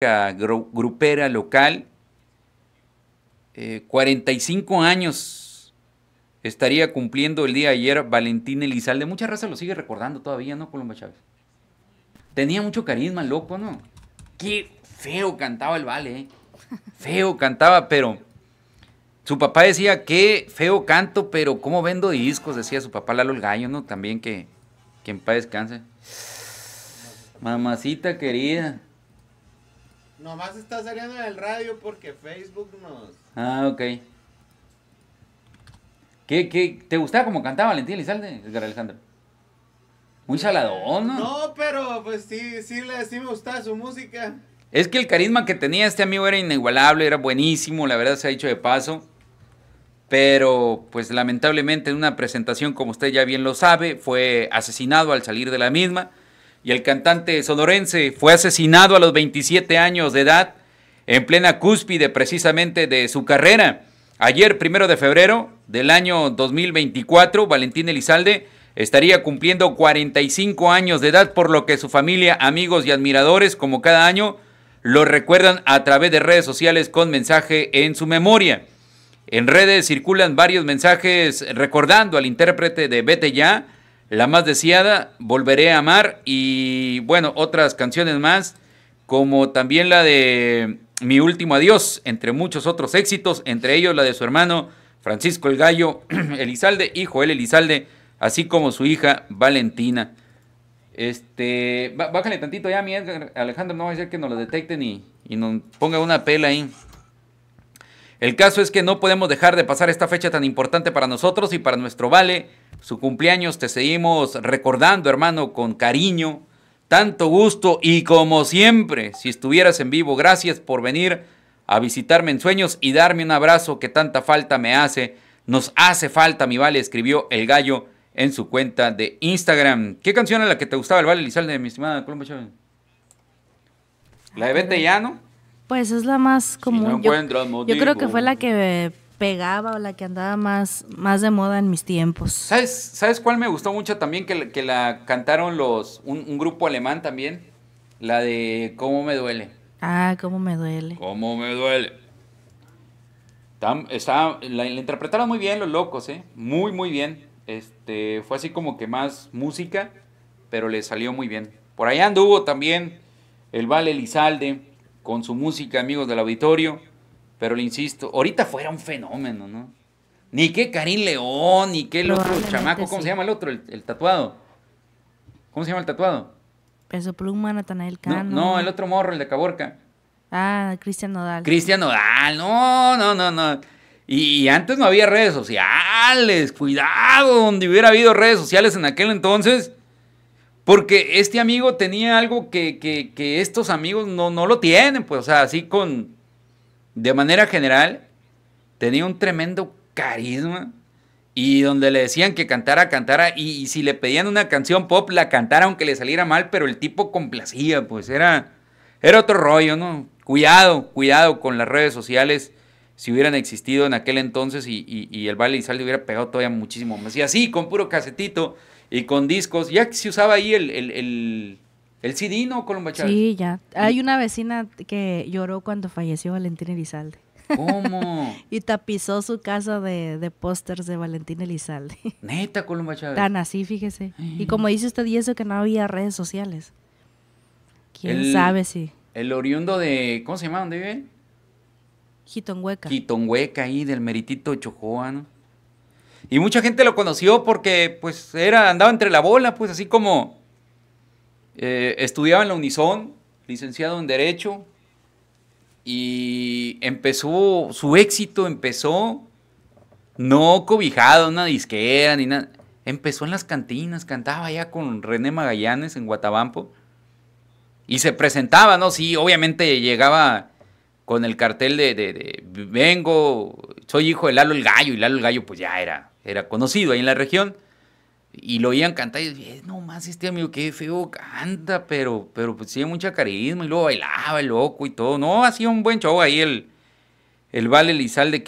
grupera local. 45 eh, años estaría cumpliendo el día de ayer Valentín Elizalde. Mucha raza lo sigue recordando todavía, ¿no, Colomba Chávez? Tenía mucho carisma, loco, ¿no? Qué feo cantaba el vale, ¿eh? Feo cantaba, pero... Su papá decía, que feo canto, pero cómo vendo discos, decía su papá Lalo el Gallo, ¿no? También que, que en paz descanse. Mamacita querida. Nomás está saliendo en el radio porque Facebook nos. Ah, ok. ¿Qué, qué, ¿Te gustaba como cantaba Valentín Elizalde, Edgar Alejandro? Muy saladón, ¿no? No, pero pues sí, sí, sí me gustaba su música. Es que el carisma que tenía este amigo era inigualable, era buenísimo, la verdad se ha dicho de paso. Pero, pues lamentablemente en una presentación, como usted ya bien lo sabe, fue asesinado al salir de la misma y el cantante sonorense fue asesinado a los 27 años de edad en plena cúspide precisamente de su carrera. Ayer, primero de febrero del año 2024, Valentín Elizalde estaría cumpliendo 45 años de edad, por lo que su familia, amigos y admiradores, como cada año, lo recuerdan a través de redes sociales con mensaje en su memoria. En redes circulan varios mensajes recordando al intérprete de Vete Ya, la más deseada, Volveré a amar y bueno, otras canciones más, como también la de Mi último adiós, entre muchos otros éxitos, entre ellos la de su hermano Francisco el Gallo Elizalde hijo él Elizalde, así como su hija Valentina. Este, bájale tantito ya, mi Alejandro, no va a ser que nos lo detecten y nos ponga una pela ahí. El caso es que no podemos dejar de pasar esta fecha tan importante para nosotros y para nuestro Vale. Su cumpleaños te seguimos recordando, hermano, con cariño, tanto gusto y como siempre, si estuvieras en vivo, gracias por venir a visitarme en sueños y darme un abrazo que tanta falta me hace. Nos hace falta, mi Vale, escribió el gallo en su cuenta de Instagram. ¿Qué canción es la que te gustaba el Vale Lizalde, mi estimada Colombo Chávez? La de Vete Llano? Pues es la más común. yo, creo que fue la que pegaba o la que andaba más, más de moda en mis tiempos. ¿Sabes, cuál me gustó mucho también? Que, la cantaron los un, grupo alemán también. La de ¿Cómo me duele? Ah, ¿cómo me duele? ¿Cómo me duele? está, la, interpretaron muy bien los locos, ¿eh? Muy, muy bien. Este, fue así como que más música, pero le salió muy bien. Por ahí anduvo también el Vale Lizalde con su música, amigos del auditorio. Pero le insisto, ahorita fuera un fenómeno, ¿no? Ni qué Karim León, ni qué el otro chamaco, ¿cómo se llama el otro? El, tatuado. ¿Cómo se llama el tatuado? Peso Pluma, Natanael Cano. No, el otro morro, el de Caborca. Ah, Cristian Nodal. Cristian Nodal, no, no, no, no. Y, y antes no había redes sociales. Cuidado, donde hubiera habido redes sociales en aquel entonces, porque este amigo tenía algo que, que, estos amigos no, no lo tienen, pues, o sea, así con, de manera general, tenía un tremendo carisma y donde le decían que cantara, cantara, y, si le pedían una canción pop, la cantara aunque le saliera mal, pero el tipo complacía, pues era, era otro rollo, ¿no? Cuidado, cuidado con las redes sociales, si hubieran existido en aquel entonces y, y, y el Vale hubiera pegado todavía muchísimo más. Y así, con puro casetito, y con discos. Ya se usaba ahí el, el, el, el CD, ¿no, Colomba Chávez? Sí, ya. Hay una vecina que lloró cuando falleció Valentín Elizalde. ¿Cómo? y tapizó su casa de, pósters de Valentín Elizalde. Neta, Colomba Chávez. Tan así, fíjese. Y como dice usted, y eso que no había redes sociales. ¿Quién sabe si? El oriundo de, ¿cómo se llama? ¿Dónde vive? Jitonhueca. ahí del meritito Chojoa, y mucha gente lo conoció porque pues era, andaba entre la bola, pues así como eh, estudiaba en la Unison, licenciado en Derecho, y empezó, su éxito empezó no cobijado una disquera ni nada. Empezó en las cantinas, cantaba ya con René Magallanes en Guatabampo. Y se presentaba, ¿no? Sí, obviamente llegaba con el cartel de, de vengo, soy hijo de Lalo el Gallo, y Lalo el Gallo pues ya era era conocido ahí en la región, y lo oían cantar y eh, no más este amigo, que feo canta, pero, pero pues tiene mucha carisma y luego bailaba el loco y todo. No, hacía un buen show ahí el, el Vale de